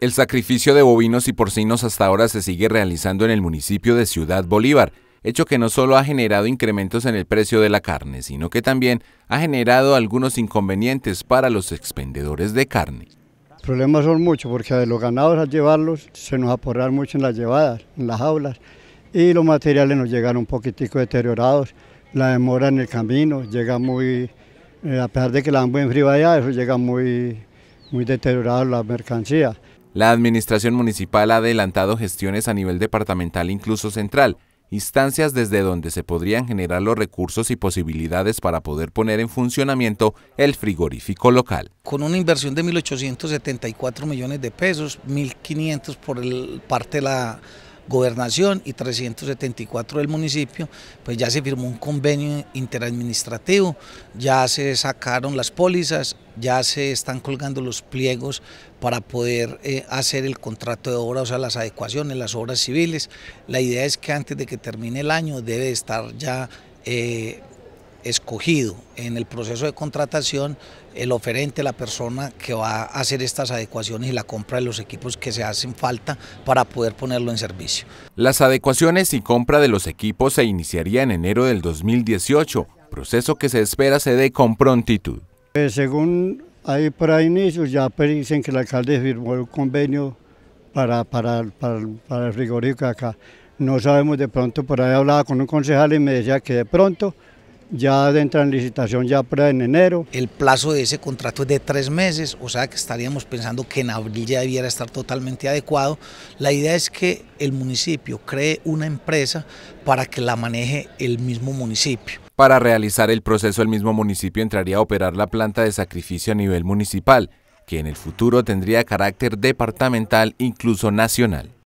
El sacrificio de bovinos y porcinos hasta ahora se sigue realizando en el municipio de Ciudad Bolívar, hecho que no solo ha generado incrementos en el precio de la carne, sino que también ha generado algunos inconvenientes para los expendedores de carne. Los problemas son muchos porque de los ganados a llevarlos se nos aporrean mucho en las llevadas, en las aulas, y los materiales nos llegan un poquitico deteriorados, la demora en el camino llega muy, eh, a pesar de que la han buen frío allá, eso llega muy, muy deteriorado la mercancía la administración municipal ha adelantado gestiones a nivel departamental, incluso central, instancias desde donde se podrían generar los recursos y posibilidades para poder poner en funcionamiento el frigorífico local. Con una inversión de 1.874 millones de pesos, 1.500 por el, parte de la gobernación y 374 del municipio, pues ya se firmó un convenio interadministrativo, ya se sacaron las pólizas, ya se están colgando los pliegos para poder eh, hacer el contrato de obra, o sea, las adecuaciones, las obras civiles. La idea es que antes de que termine el año debe estar ya eh, escogido en el proceso de contratación el oferente, la persona que va a hacer estas adecuaciones y la compra de los equipos que se hacen falta para poder ponerlo en servicio. Las adecuaciones y compra de los equipos se iniciaría en enero del 2018, proceso que se espera se dé con prontitud. Eh, según ahí para inicios ya dicen que el alcalde firmó el convenio para, para, para, para el frigorífico acá. No sabemos de pronto, por ahí hablaba con un concejal y me decía que de pronto ya entra en licitación ya para en enero. El plazo de ese contrato es de tres meses, o sea que estaríamos pensando que en abril ya debiera estar totalmente adecuado. La idea es que el municipio cree una empresa para que la maneje el mismo municipio. Para realizar el proceso el mismo municipio entraría a operar la planta de sacrificio a nivel municipal, que en el futuro tendría carácter departamental, incluso nacional.